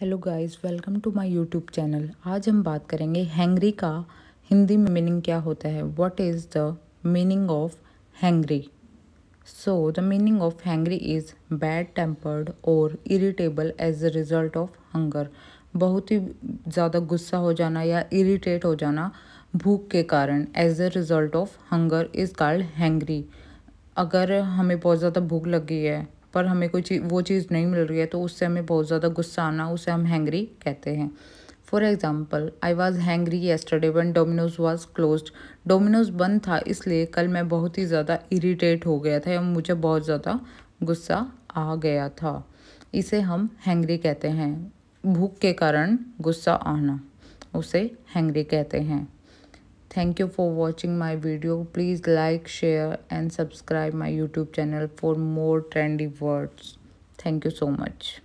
Hello guys welcome to my YouTube channel आज हम बात करेंगे हैंगरी का हिंदी में मीनिंग क्या होता है what is the meaning of hangry so the meaning of hangry is bad tempered और irritable as a result of hunger बहुत ही ज़्यादा गुस्सा हो जाना या इरिटेट हो जाना भूख के कारण as a result of hunger is called hangry अगर हमें बहुत ज़्यादा भूख लगी है पर हमें कोई चीज़ वो चीज़ नहीं मिल रही है तो उससे हमें बहुत ज़्यादा गुस्सा आना उसे हम हैंगरी कहते हैं for example I was hangry yesterday one Domino's was close Domino's बंद था इसलिए कल मैं बहुत ही ज़्यादा इरीटेट हो गया था या मुझे बहुत ज़्यादा गुस्सा आ गया था इसे हम हैंगरी कहते हैं भूख के कारण गुस्सा आना उसे हैंगरी कहते हैं Thank you for watching my video. Please like, share and subscribe my YouTube channel for more trendy words. Thank you so much.